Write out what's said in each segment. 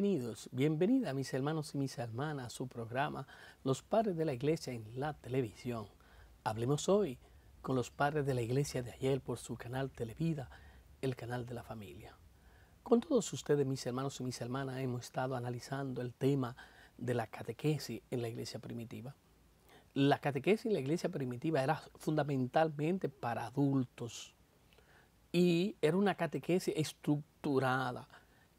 Bienvenidos, bienvenida mis hermanos y mis hermanas a su programa Los Padres de la Iglesia en la Televisión. Hablemos hoy con los padres de la Iglesia de ayer por su canal Televida, el canal de la familia. Con todos ustedes mis hermanos y mis hermanas hemos estado analizando el tema de la catequesis en la Iglesia primitiva. La catequesis en la Iglesia primitiva era fundamentalmente para adultos y era una catequesis estructurada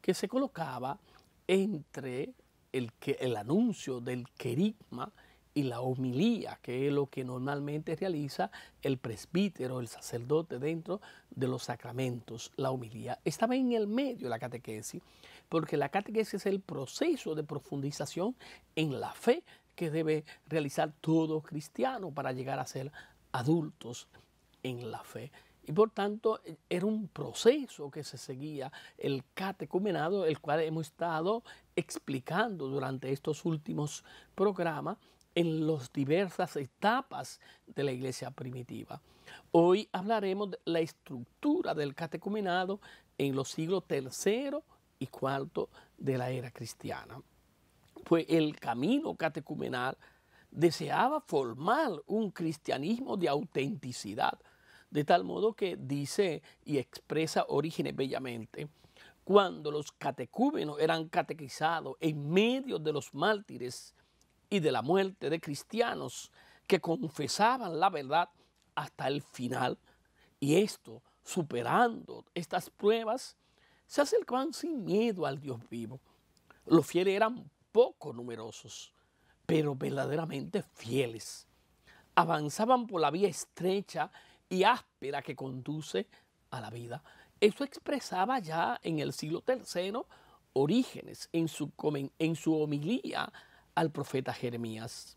que se colocaba entre el, que, el anuncio del querigma y la homilía, que es lo que normalmente realiza el presbítero, el sacerdote dentro de los sacramentos, la homilía. Estaba en el medio la catequesis, porque la catequesis es el proceso de profundización en la fe que debe realizar todo cristiano para llegar a ser adultos en la fe. Y por tanto, eh, era un proceso que se seguía, el catecumenado, el cual hemos estado explicando durante estos últimos programas en las diversas etapas de la iglesia primitiva. Hoy hablaremos de la estructura del catecumenado en los siglos III y IV de la era cristiana. Pues el camino catecumenal deseaba formar un cristianismo de autenticidad, de tal modo que dice y expresa Orígenes bellamente, cuando los catecúmenos eran catequizados en medio de los mártires y de la muerte de cristianos que confesaban la verdad hasta el final, y esto superando estas pruebas, se acercaban sin miedo al Dios vivo. Los fieles eran poco numerosos, pero verdaderamente fieles. Avanzaban por la vía estrecha y áspera que conduce a la vida. Eso expresaba ya en el siglo tercero Orígenes en su, en su homilía al profeta Jeremías.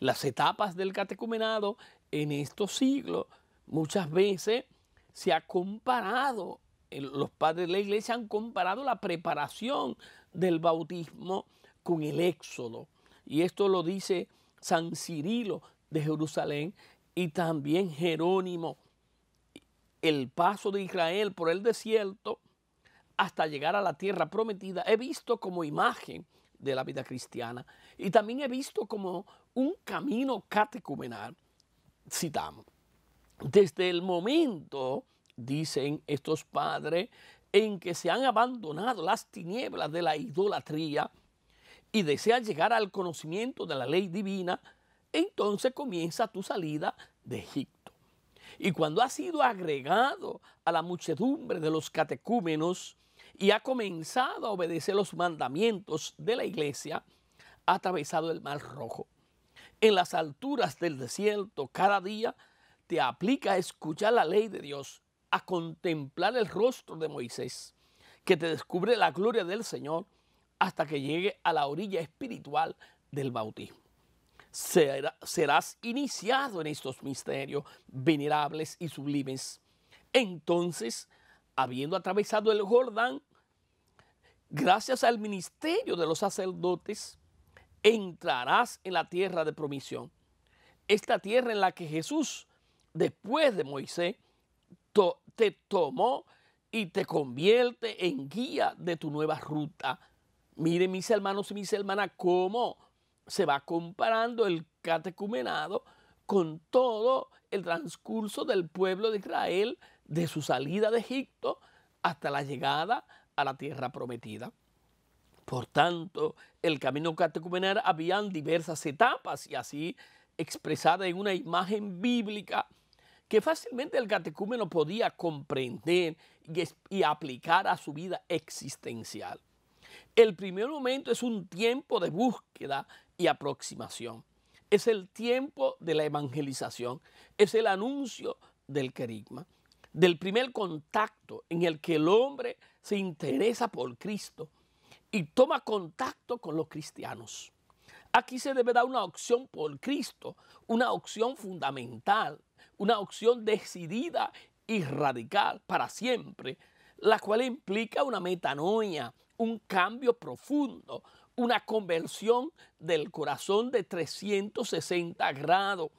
Las etapas del catecumenado en estos siglos muchas veces se ha comparado, los padres de la iglesia han comparado la preparación del bautismo con el éxodo. Y esto lo dice San Cirilo de Jerusalén y también Jerónimo, el paso de Israel por el desierto hasta llegar a la tierra prometida, he visto como imagen de la vida cristiana y también he visto como un camino catecumenal. Citamos, desde el momento, dicen estos padres, en que se han abandonado las tinieblas de la idolatría y desean llegar al conocimiento de la ley divina, entonces comienza tu salida de Egipto. Y cuando has sido agregado a la muchedumbre de los catecúmenos y ha comenzado a obedecer los mandamientos de la iglesia, ha atravesado el mar rojo. En las alturas del desierto, cada día te aplica a escuchar la ley de Dios, a contemplar el rostro de Moisés, que te descubre la gloria del Señor hasta que llegue a la orilla espiritual del bautismo serás iniciado en estos misterios venerables y sublimes. Entonces, habiendo atravesado el Jordán, gracias al ministerio de los sacerdotes, entrarás en la tierra de promisión. Esta tierra en la que Jesús, después de Moisés, te tomó y te convierte en guía de tu nueva ruta. Miren mis hermanos y mis hermanas, cómo se va comparando el catecumenado con todo el transcurso del pueblo de Israel de su salida de Egipto hasta la llegada a la tierra prometida. Por tanto, el camino catecumenal había diversas etapas y así expresada en una imagen bíblica que fácilmente el catecúmeno podía comprender y, y aplicar a su vida existencial. El primer momento es un tiempo de búsqueda y aproximación. Es el tiempo de la evangelización, es el anuncio del querigma, del primer contacto en el que el hombre se interesa por Cristo y toma contacto con los cristianos. Aquí se debe dar una opción por Cristo, una opción fundamental, una opción decidida y radical para siempre, la cual implica una metanoia, un cambio profundo, una conversión del corazón de 360 grados.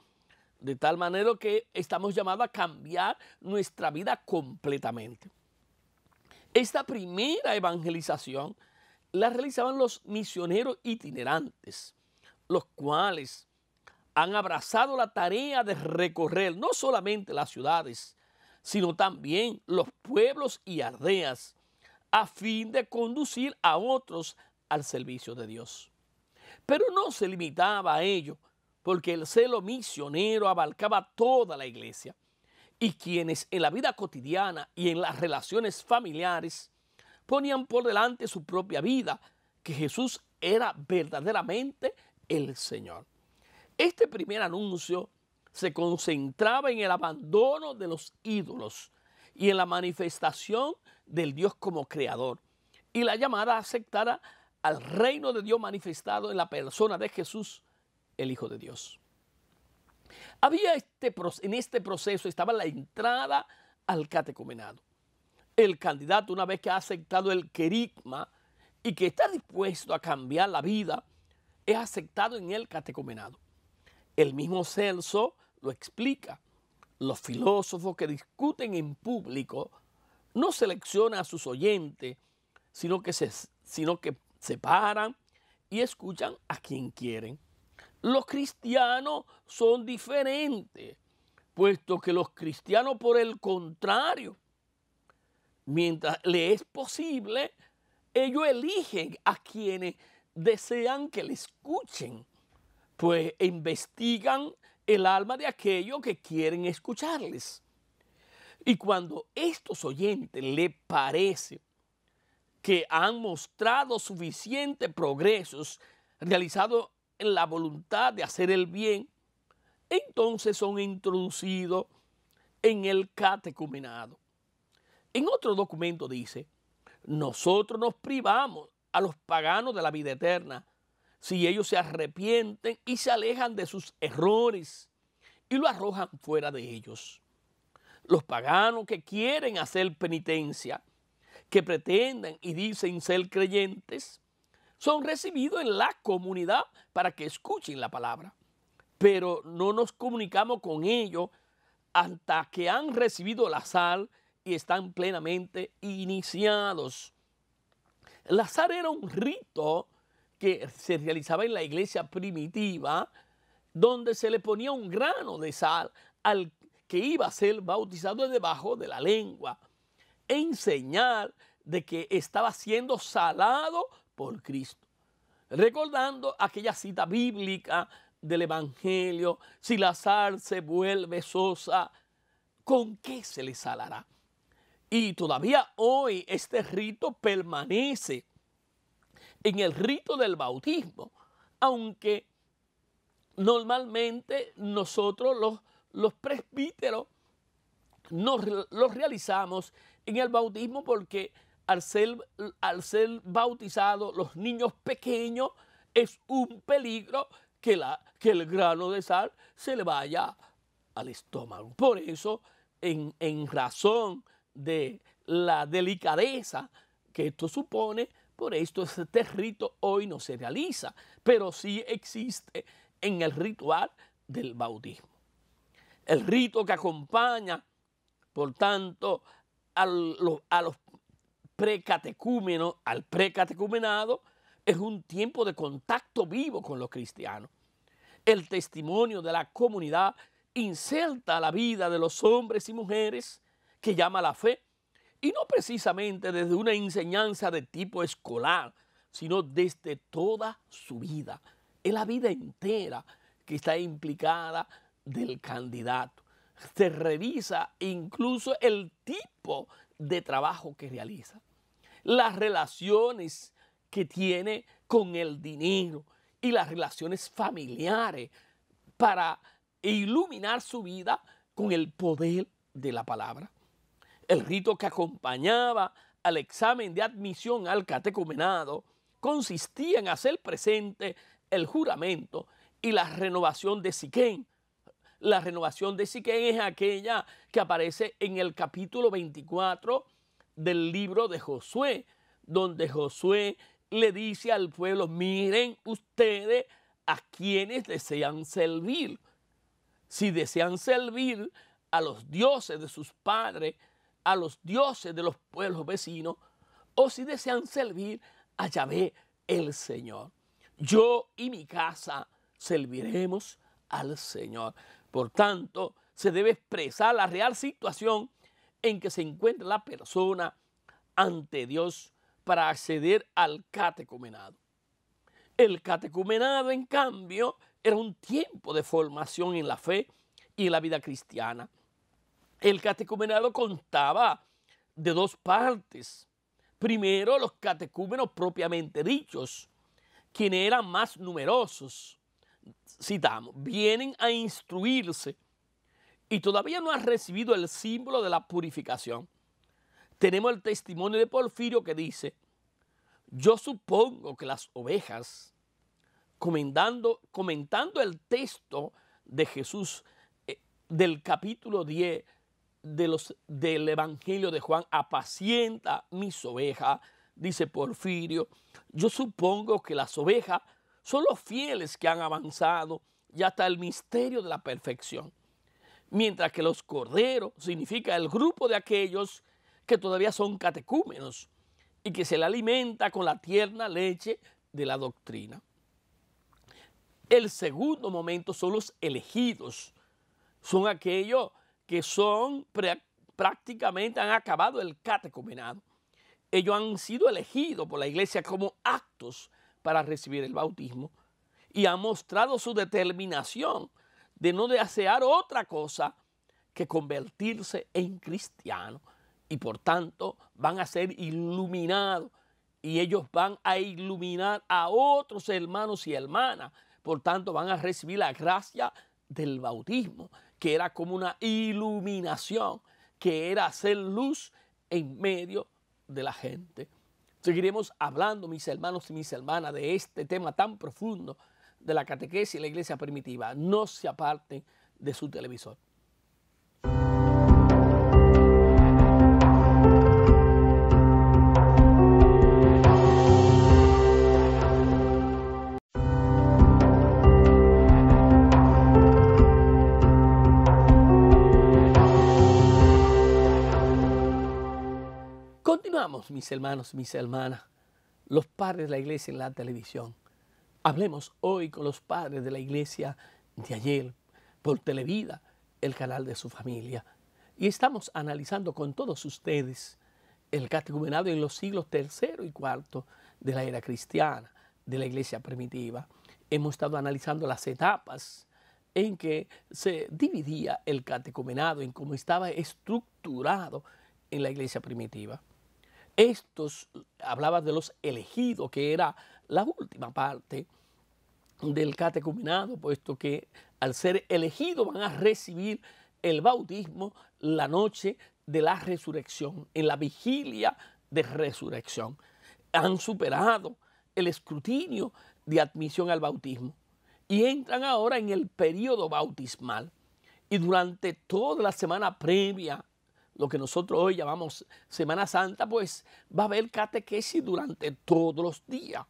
De tal manera que estamos llamados a cambiar nuestra vida completamente. Esta primera evangelización la realizaban los misioneros itinerantes, los cuales han abrazado la tarea de recorrer no solamente las ciudades, sino también los pueblos y aldeas, a fin de conducir a otros al servicio de Dios. Pero no se limitaba a ello, porque el celo misionero abarcaba toda la iglesia y quienes en la vida cotidiana y en las relaciones familiares ponían por delante su propia vida, que Jesús era verdaderamente el Señor. Este primer anuncio se concentraba en el abandono de los ídolos y en la manifestación del Dios como creador y la llamada a aceptar al reino de Dios manifestado en la persona de Jesús, el Hijo de Dios. Había este, en este proceso estaba la entrada al catecumenado. El candidato, una vez que ha aceptado el querigma y que está dispuesto a cambiar la vida, es aceptado en el catecumenado. El mismo Celso lo explica. Los filósofos que discuten en público no seleccionan a sus oyentes, sino que, sino que se paran y escuchan a quien quieren. Los cristianos son diferentes, puesto que los cristianos, por el contrario, mientras le es posible, ellos eligen a quienes desean que le escuchen, pues investigan el alma de aquellos que quieren escucharles. Y cuando estos oyentes le parece que han mostrado suficientes progresos realizados en la voluntad de hacer el bien, entonces son introducidos en el catecumenado. En otro documento dice, nosotros nos privamos a los paganos de la vida eterna si ellos se arrepienten y se alejan de sus errores y lo arrojan fuera de ellos. Los paganos que quieren hacer penitencia que pretendan y dicen ser creyentes, son recibidos en la comunidad para que escuchen la palabra, pero no nos comunicamos con ellos hasta que han recibido la sal y están plenamente iniciados. La sal era un rito que se realizaba en la iglesia primitiva, donde se le ponía un grano de sal al que iba a ser bautizado debajo de la lengua. E enseñar de que estaba siendo salado por Cristo. Recordando aquella cita bíblica del Evangelio, si la sal se vuelve sosa, ¿con qué se le salará? Y todavía hoy este rito permanece en el rito del bautismo, aunque normalmente nosotros los, presbíteros los realizamos en el bautismo porque al ser, al ser bautizados los niños pequeños es un peligro que, la, que el grano de sal se le vaya al estómago. Por eso, en, en razón de la delicadeza que esto supone, por esto este rito hoy no se realiza, pero sí existe en el ritual del bautismo. El rito que acompaña, por tanto, a los, a los precatecúmenos, al precatecumenado, es un tiempo de contacto vivo con los cristianos. El testimonio de la comunidad inserta la vida de los hombres y mujeres que llama la fe, y no precisamente desde una enseñanza de tipo escolar, sino desde toda su vida. Es la vida entera que está implicada del candidato. se revisa incluso el tipo de trabajo que realiza, las relaciones que tiene con el dinero y las relaciones familiares para iluminar su vida con el poder de la palabra. El rito que acompañaba al examen de admisión al catecumenado consistía en hacer presente el juramento y la renovación de Siquén la renovación de Siquén es aquella que aparece en el capítulo 24 del libro de Josué, donde Josué le dice al pueblo, miren ustedes a quienes desean servir. Si desean servir a los dioses de sus padres, a los dioses de los pueblos vecinos, o si desean servir a Yahvé el Señor. Yo y mi casa serviremos al Señor. Por tanto, se debe expresar la real situación en que se encuentra la persona ante Dios para acceder al catecumenado. El catecumenado, en cambio, era un tiempo de formación en la fe y la vida cristiana. El catecumenado contaba de dos partes. Primero, los catecúmenos propiamente dichos, quienes eran más numerosos citamos, vienen a instruirse y todavía no han recibido el símbolo de la purificación. Tenemos el testimonio de Porfirio que dice, yo supongo que las ovejas, comentando, comentando el texto de Jesús eh, del capítulo 10 de los, del Evangelio de Juan, apacienta mis ovejas, dice Porfirio, yo supongo que las ovejas son los fieles que han avanzado y hasta el misterio de la perfección. Mientras que los corderos significa el grupo de aquellos que todavía son catecúmenos y que se le alimenta con la tierna leche de la doctrina. El segundo momento son los elegidos, son aquellos que son prácticamente han acabado el catecumenado. Ellos han sido elegidos por la iglesia como actos para recibir el bautismo y ha mostrado su determinación de no desear otra cosa que convertirse en cristiano y por tanto van a ser iluminados y ellos van a iluminar a otros hermanos y hermanas. Por tanto, van a recibir la gracia del bautismo, que era como una iluminación, que era hacer luz en medio de la gente. Seguiremos hablando, mis hermanos y mis hermanas, de este tema tan profundo de la catequesis y la iglesia primitiva. No se aparten de su televisor. mis hermanos, mis hermanas, los padres de la iglesia en la televisión. Hablemos hoy con los padres de la iglesia de ayer, por Televida, el canal de su familia. Y estamos analizando con todos ustedes el catecumenado en los siglos tercero y cuarto de la era cristiana, de la iglesia primitiva. Hemos estado analizando las etapas en que se dividía el catecumenado, en cómo estaba estructurado en la iglesia primitiva. Estos, hablaba de los elegidos, que era la última parte del catecumenado, puesto que al ser elegidos van a recibir el bautismo la noche de la resurrección, en la vigilia de resurrección. Han superado el escrutinio de admisión al bautismo y entran ahora en el periodo bautismal. Y durante toda la semana previa lo que nosotros hoy llamamos Semana Santa, pues va a haber catequesis durante todos los días.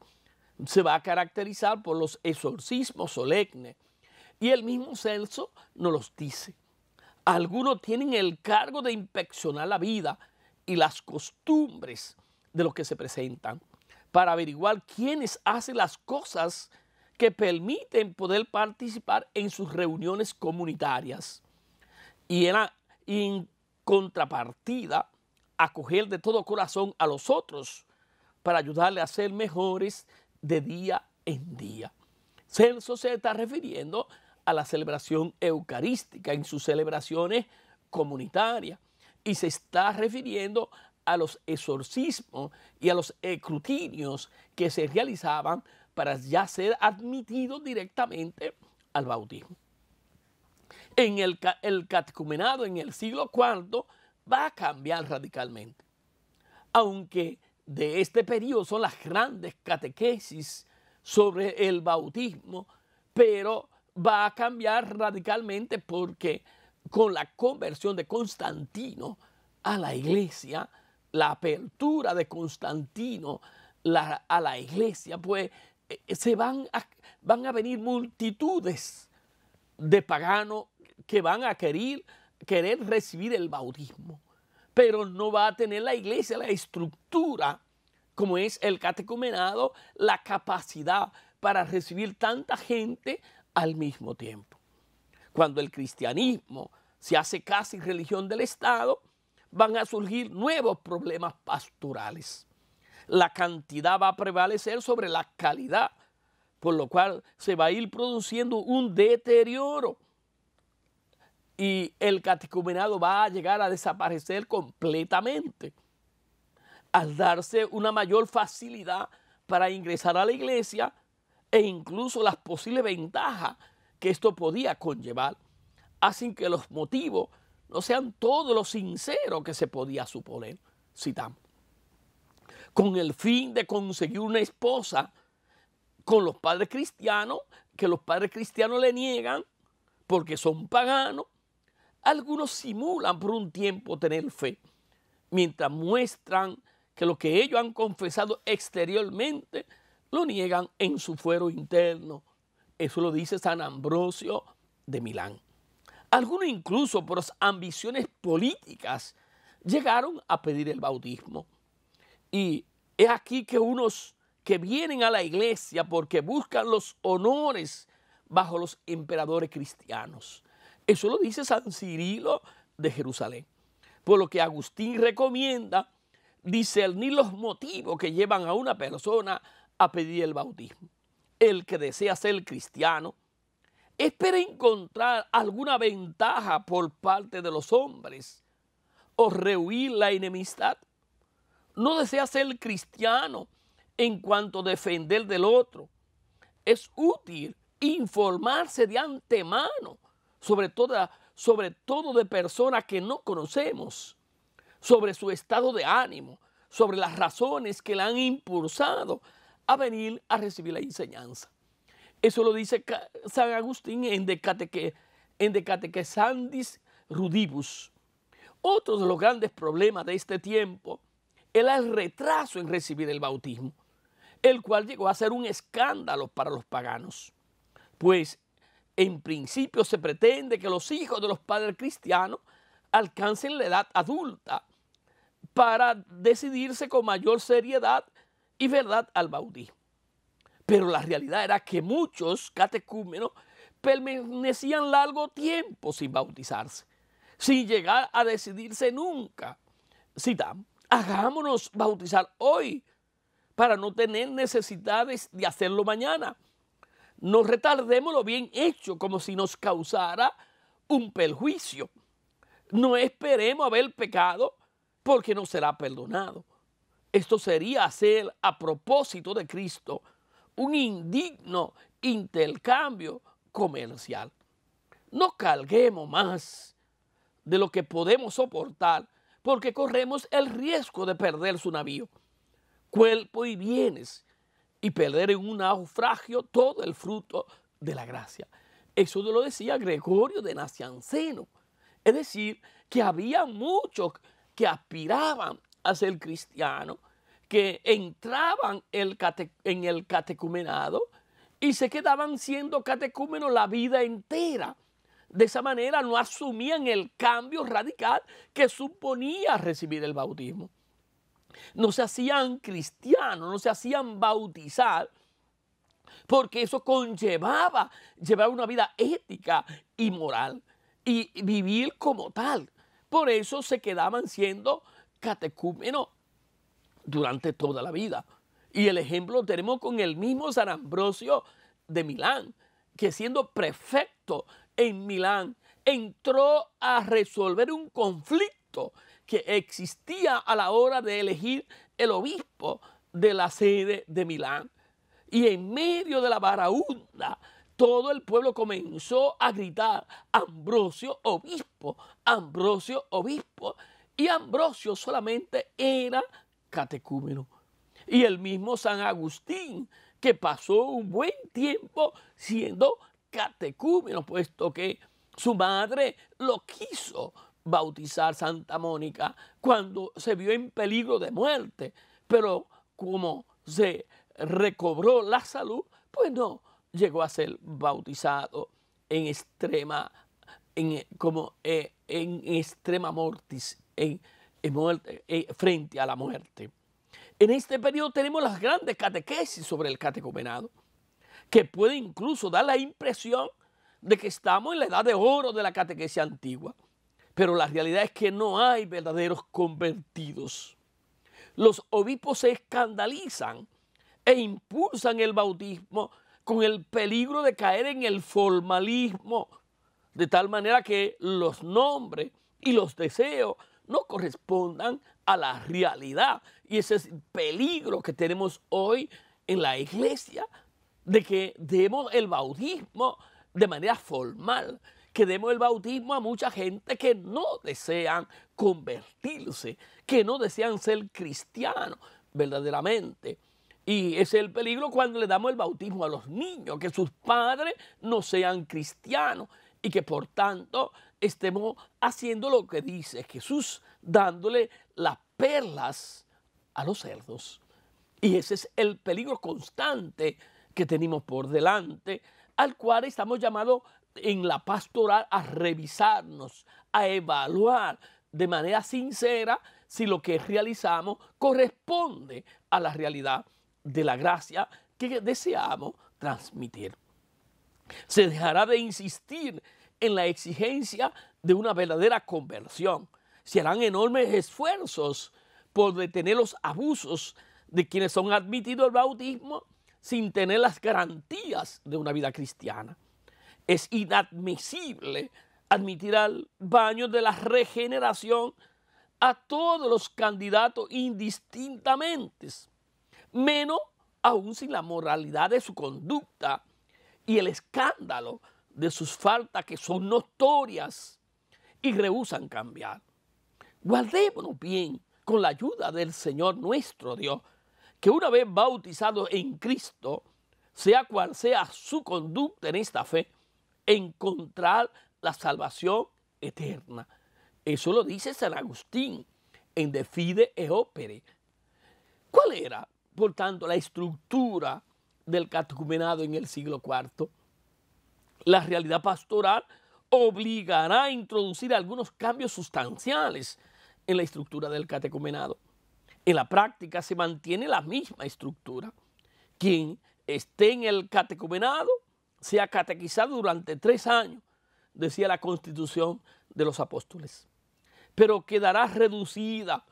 Se va a caracterizar por los exorcismos solemnes. Y el mismo censo nos los dice. Algunos tienen el cargo de inspeccionar la vida y las costumbres de los que se presentan para averiguar quiénes hacen las cosas que permiten poder participar en sus reuniones comunitarias. Y era contrapartida, acoger de todo corazón a los otros para ayudarle a ser mejores de día en día. Celso se está refiriendo a la celebración eucarística en sus celebraciones comunitarias y se está refiriendo a los exorcismos y a los escrutinios que se realizaban para ya ser admitidos directamente al bautismo en el, el catecumenado en el siglo IV va a cambiar radicalmente. Aunque de este periodo son las grandes catequesis sobre el bautismo, pero va a cambiar radicalmente porque con la conversión de Constantino a la iglesia, la apertura de Constantino a la iglesia, pues eh, se van van a venir multitudes de paganos que van a querer, querer recibir el bautismo, pero no va a tener la iglesia la estructura como es el catecumenado, la capacidad para recibir tanta gente al mismo tiempo. Cuando el cristianismo se hace casi religión del Estado, van a surgir nuevos problemas pastorales. La cantidad va a prevalecer sobre la calidad, por lo cual se va a ir produciendo un deterioro y el catecumenado va a llegar a desaparecer completamente al darse una mayor facilidad para ingresar a la iglesia e incluso las posibles ventajas que esto podía conllevar, hacen que los motivos no sean todos los sinceros que se podía suponer, citamos. Con el fin de conseguir una esposa con los padres cristianos, que los padres cristianos le niegan porque son paganos algunos simulan por un tiempo tener fe, mientras muestran que lo que ellos han confesado exteriormente lo niegan en su fuero interno. Eso lo dice San Ambrosio de Milán. Algunos incluso por ambiciones políticas llegaron a pedir el bautismo. Y es aquí que unos que vienen a la iglesia porque buscan los honores bajo los emperadores cristianos eso lo dice San Cirilo de Jerusalén. Por lo que Agustín recomienda discernir los motivos que llevan a una persona a pedir el bautismo. El que desea ser cristiano espera encontrar alguna ventaja por parte de los hombres o rehuir la enemistad. No desea ser cristiano en cuanto defender del otro. Es útil informarse de antemano sobre, sobre todo de personas que no conocemos, sobre su estado de ánimo, sobre las razones que la han impulsado a venir a recibir la enseñanza. Eso lo dice San Agustín en De, Cateque, de Rudibus. Otro de los grandes problemas de este tiempo era el retraso en recibir el bautismo, el cual llegó a ser un escándalo para los paganos, pues en principio se pretende que los hijos de los padres cristianos alcancen la edad adulta para decidirse con mayor seriedad y verdad al bautismo. Pero la realidad era que muchos catecúmenos permanecían largo tiempo sin bautizarse, sin llegar a decidirse nunca. Cita, hagámonos bautizar hoy para no tener necesidades de hacerlo mañana no retardemos lo bien hecho como si nos causara un perjuicio. No esperemos haber pecado porque no será perdonado. Esto sería hacer a propósito de Cristo un indigno intercambio comercial. No carguemos más de lo que podemos soportar porque corremos el riesgo de perder su navío, cuerpo y bienes y perder en un naufragio todo el fruto de la gracia. Eso lo decía Gregorio de Nacianceno. Es decir, que había muchos que aspiraban a ser cristianos, que entraban en el catecumenado y se quedaban siendo catecúmenos la vida entera. De esa manera no asumían el cambio radical que suponía recibir el bautismo no se hacían cristianos, no se hacían bautizar, porque eso conllevaba llevar una vida ética y moral y vivir como tal. Por eso se quedaban siendo catecúmenos durante toda la vida. Y el ejemplo lo tenemos con el mismo San Ambrosio de Milán, que siendo prefecto en Milán entró a resolver un conflicto que existía a la hora de elegir el obispo de la sede de Milán. Y en medio de la baraúnda, todo el pueblo comenzó a gritar, Ambrosio obispo, Ambrosio obispo. Y Ambrosio solamente era catecúmeno. Y el mismo San Agustín, que pasó un buen tiempo siendo catecúmeno, puesto que su madre lo quiso bautizar Santa Mónica cuando se vio en peligro de muerte, pero como se recobró la salud, pues no, llegó a ser bautizado en extrema, en, eh, como eh, en extrema mortis, en, eh, frente a la muerte. En este periodo tenemos las grandes catequesis sobre el catecumenado, que puede incluso dar la impresión de que estamos en la edad de oro de la catequesis antigua. Pero la realidad es que no hay verdaderos convertidos. Los obispos se escandalizan e impulsan el bautismo con el peligro de caer en el formalismo, de tal manera que los nombres y los deseos no correspondan a la realidad. Y ese es el peligro que tenemos hoy en la iglesia, de que demos el bautismo de manera formal que demos el bautismo a mucha gente que no desean convertirse, que no desean ser cristianos verdaderamente. Y es el peligro cuando le damos el bautismo a los niños, que sus padres no sean cristianos y que por tanto estemos haciendo lo que dice Jesús, dándole las perlas a los cerdos. Y ese es el peligro constante que tenemos por delante, al cual estamos llamados en la pastoral a revisarnos, a evaluar de manera sincera si lo que realizamos corresponde a la realidad de la gracia que deseamos transmitir. Se dejará de insistir en la exigencia de una verdadera conversión. Se harán enormes esfuerzos por detener los abusos de quienes son admitidos al bautismo sin tener las garantías de una vida cristiana. Es inadmisible admitir al baño de la regeneración a todos los candidatos indistintamente, menos aún sin la moralidad de su conducta y el escándalo de sus faltas que son notorias y rehúsan cambiar. Guardémonos bien con la ayuda del Señor nuestro Dios, que una vez bautizado en Cristo, sea cual sea su conducta en esta fe, encontrar la salvación eterna. Eso lo dice San Agustín en De Fide e Opere. ¿Cuál era, por tanto, la estructura del catecumenado en el siglo IV? La realidad pastoral obligará a introducir algunos cambios sustanciales en la estructura del catecumenado. En la práctica se mantiene la misma estructura. Quien esté en el catecumenado se ha catequizado durante tres años, decía la constitución de los apóstoles, pero quedará reducida,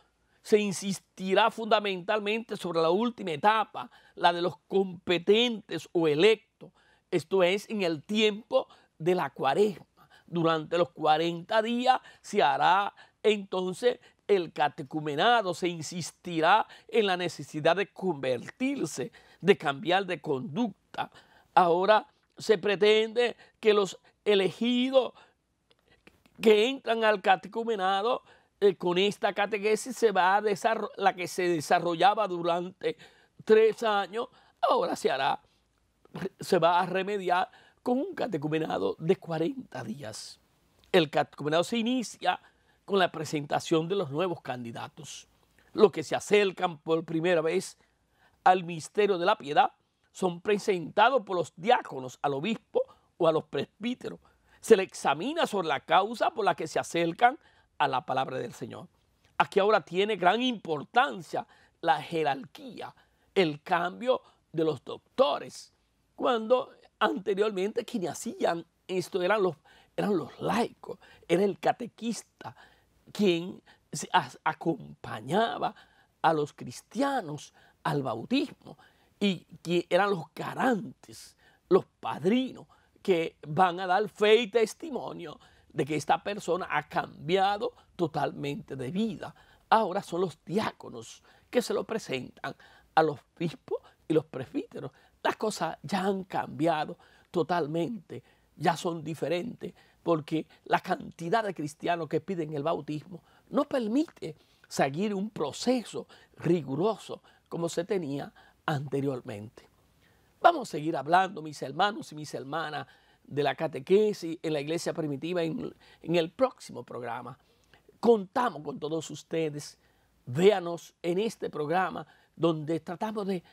se insistirá fundamentalmente sobre la última etapa, la de los competentes o electos, esto es en el tiempo de la cuaresma. Durante los 40 días se hará entonces el catecumenado, se insistirá en la necesidad de convertirse, de cambiar de conducta. Ahora se pretende que los elegidos que entran al catecumenado eh, con esta catequesis se va a la que se desarrollaba durante tres años, ahora se hará, se va a remediar con un catecumenado de 40 días. El catecumenado se inicia con la presentación de los nuevos candidatos, los que se acercan por primera vez al misterio de la piedad son presentados por los diáconos al obispo o a los presbíteros. Se le examina sobre la causa por la que se acercan a la palabra del Señor. Aquí ahora tiene gran importancia la jerarquía, el cambio de los doctores, cuando anteriormente quienes hacían esto eran los, eran los laicos, era el catequista quien acompañaba a los cristianos al bautismo y eran los garantes, los padrinos que van a dar fe y testimonio de que esta persona ha cambiado totalmente de vida. Ahora son los diáconos que se lo presentan a los obispos y los presbíteros. Las cosas ya han cambiado totalmente, ya son diferentes, porque la cantidad de cristianos que piden el bautismo no permite seguir un proceso riguroso como se tenía anteriormente. Vamos a seguir hablando, mis hermanos y mis hermanas, de la catequesis en la iglesia primitiva en, el próximo programa. Contamos con todos ustedes. Véanos en este programa donde tratamos de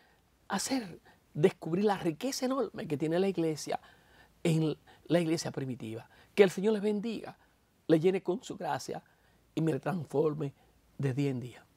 hacer descubrir la riqueza enorme que tiene la iglesia en la iglesia primitiva. Que el Señor les bendiga, le llene con su gracia y me transforme de día en día.